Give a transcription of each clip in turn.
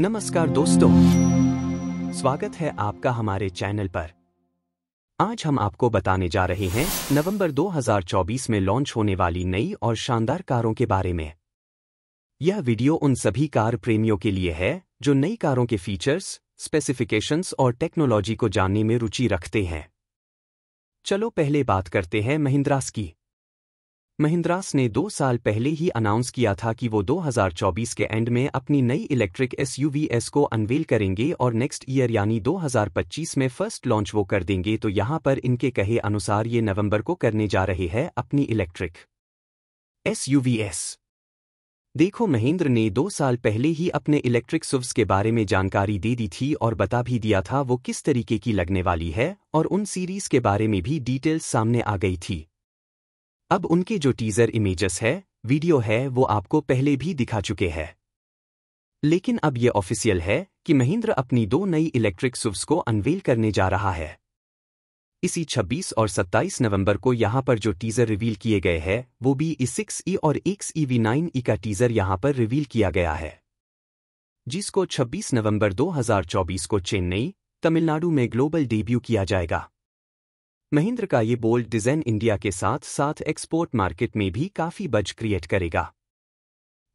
नमस्कार दोस्तों स्वागत है आपका हमारे चैनल पर आज हम आपको बताने जा रहे हैं नवंबर 2024 में लॉन्च होने वाली नई और शानदार कारों के बारे में यह वीडियो उन सभी कार प्रेमियों के लिए है जो नई कारों के फीचर्स स्पेसिफिकेशंस और टेक्नोलॉजी को जानने में रुचि रखते हैं चलो पहले बात करते हैं महिंद्रास की महिंद्रास ने दो साल पहले ही अनाउंस किया था कि वो 2024 के एंड में अपनी नई इलेक्ट्रिक एसयूवीएस एस को अनवेल करेंगे और नेक्स्ट ईयर यानी 2025 में फर्स्ट लॉन्च वो कर देंगे तो यहां पर इनके कहे अनुसार ये नवंबर को करने जा रहे हैं अपनी इलेक्ट्रिक एसयूवीएस देखो महेंद्र ने दो साल पहले ही अपने इलेक्ट्रिक सुव्स के बारे में जानकारी दे दी थी और बता भी दिया था वो किस तरीके की लगने वाली है और उन सीरीज के बारे में भी डिटेल्स सामने आ गई थी अब उनके जो टीजर इमेजेस है वीडियो है वो आपको पहले भी दिखा चुके हैं लेकिन अब ये ऑफिशियल है कि महिंद्र अपनी दो नई इलेक्ट्रिक सुव्स को अनवेल करने जा रहा है इसी 26 और 27 नवंबर को यहाँ पर जो टीजर रिवील किए गए हैं वो बी ई सिक्स ई और X E V nine E का टीजर यहाँ पर रिवील किया गया है जिसको 26 नवंबर 2024 को चेन्नई तमिलनाडु में ग्लोबल डेब्यू किया जाएगा महिंद्र का ये बोल्ड डिजाइन इंडिया के साथ साथ एक्सपोर्ट मार्केट में भी काफी बज क्रिएट करेगा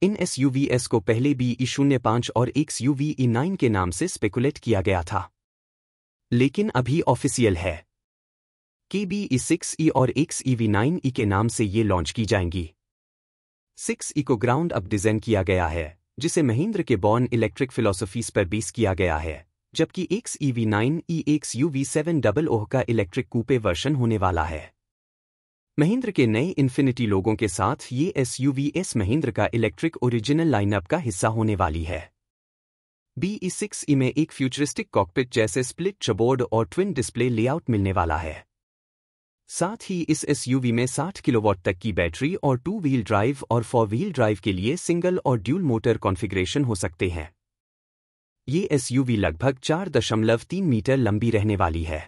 इन एस को पहले भी ई e शून्य पांच और एक्स यूवी ई नाइन के नाम से स्पेकुलेट किया गया था लेकिन अभी ऑफिशियल है के बी ई सिक्स ई और एक्स ईवी नाइन ई के नाम से ये लॉन्च की जाएंगी सिक्स ई e को ग्राउंड अप डिजाइन किया गया है जिसे महेंद्र के बॉर्न इलेक्ट्रिक फिलोसफीज पर बेस किया गया है जबकि X EV nine E X U V seven double O का इलेक्ट्रिक कूपे वर्षन होने वाला है महिंद्र के नए इन्फिनिटी लोगों के साथ ये S U V S Mahindra का इलेक्ट्रिक ओरिजिनल लाइनअप का हिस्सा होने वाली है बी ई सिक्स ई में एक फ्यूचरिस्टिक कॉकपिट जैसे स्प्लिट चबोर्ड और ट्विन डिस्प्ले लेआउट मिलने वाला है साथ ही इस एसयूवी में साठ किलोवाट तक की बैटरी और टू व्हील ड्राइव और फोर व्हील ड्राइव के लिए सिंगल और ड्यूल मोटर कॉन्फ़िगरेशन हो सकते हैं ये एसयूवी लगभग 4.3 मीटर लंबी रहने वाली है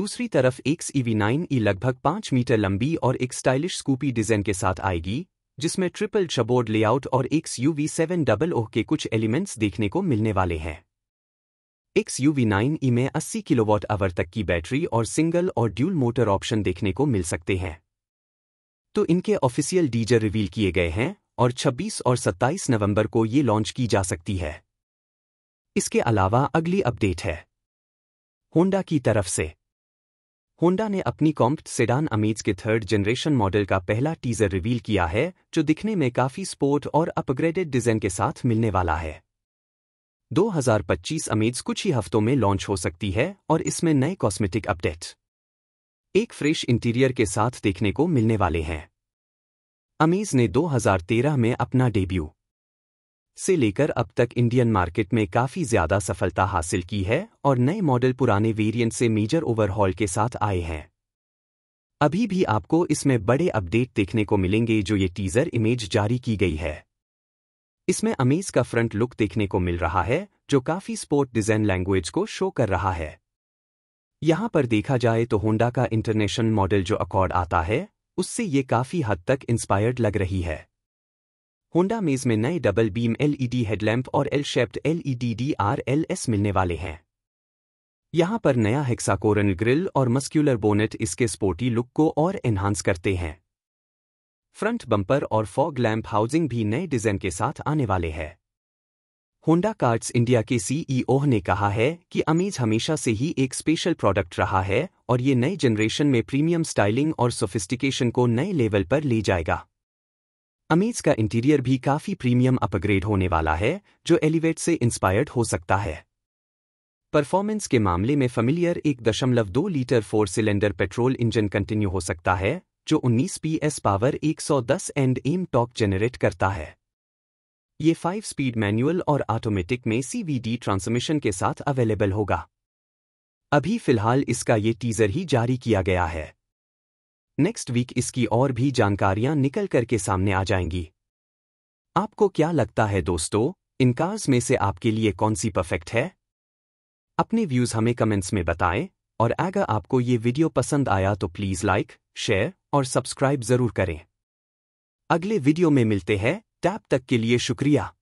दूसरी तरफ एक्स ईवी नाइन ई लगभग 5 मीटर लंबी और एक स्टाइलिश स्कूपी डिजाइन के साथ आएगी जिसमें ट्रिपल छबोर्ड लेआउट और X UV seven double O के कुछ एलिमेंट्स देखने को मिलने वाले हैं एक्स यूवी नाइन ई में 80 किलोवाट आवर तक की बैटरी और सिंगल और ड्यूल मोटर ऑप्शन देखने को मिल सकते हैं तो इनके ऑफिशियल डीजर रिवील किए गए हैं और 26 और 27 नवंबर को ये लॉन्च की जा सकती है इसके अलावा अगली अपडेट है होंडा की तरफ से होंडा ने अपनी कॉम्प्ट सेडान अमीज के थर्ड जनरेशन मॉडल का पहला टीजर रिवील किया है जो दिखने में काफ़ी स्पोर्ट और अपग्रेडेड डिज़ाइन के साथ मिलने वाला है 2025 अमेज कुछ ही हफ्तों में लॉन्च हो सकती है और इसमें नए कॉस्मेटिक अपडेट एक फ्रेश इंटीरियर के साथ देखने को मिलने वाले हैं अमेज ने 2013 में अपना डेब्यू से लेकर अब तक इंडियन मार्केट में काफ़ी ज़्यादा सफलता हासिल की है और नए मॉडल पुराने वेरिएंट से मेजर ओवरहॉल के साथ आए हैं अभी भी आपको इसमें बड़े अपडेट देखने को मिलेंगे जो ये टीज़र इमेज जारी की गई है इसमें अमेज का फ्रंट लुक देखने को मिल रहा है जो काफ़ी स्पोर्ट डिज़ाइन लैंग्वेज को शो कर रहा है यहां पर देखा जाए तो होंडा का इंटरनेशनल मॉडल जो अकॉर्ड आता है उससे ये काफ़ी हद तक इंस्पायर्ड लग रही है होंडा मेज में नए डबल बीम एलईडी हेडलैम्प और एल शेप्ड एलईडी डीआरएलएस मिलने वाले हैं यहां पर नया हेक्साकोरन ग्रिल और मस्क्यूलर बोनेट इसके स्पोर्टी लुक को और एनहांस करते हैं फ्रंट बम्पर और फॉग लैम्प हाउसिंग भी नए डिजाइन के साथ आने वाले हैं होंडा कार्ड्स इंडिया के सीईओ e ने कहा है कि अमेज हमेशा से ही एक स्पेशल प्रोडक्ट रहा है और ये नए जनरेशन में प्रीमियम स्टाइलिंग और सोफिस्टिकेशन को नए लेवल पर ले जाएगा अमेज का इंटीरियर भी काफी प्रीमियम अपग्रेड होने वाला है जो एलिवेट से इंस्पायर्ड हो सकता है परफॉर्मेंस के मामले में फमिलियर एक दशमलव दो litre four cylinder petrol engine continue हो सकता है जो 19 PS power 110 N M torque generate करता है ये फाइव स्पीड मैनुअल और ऑटोमेटिक में सीवीडी ट्रांसमिशन के साथ अवेलेबल होगा अभी फिलहाल इसका ये टीजर ही जारी किया गया है नेक्स्ट वीक इसकी और भी जानकारियां निकल करके सामने आ जाएंगी आपको क्या लगता है दोस्तों इन कार्स में से आपके लिए कौन सी परफेक्ट है अपने व्यूज हमें कमेंट्स में बताएं और अगर आपको ये वीडियो पसंद आया तो प्लीज लाइक शेयर और सब्सक्राइब जरूर करें अगले वीडियो में मिलते हैं टैप तक के लिए शुक्रिया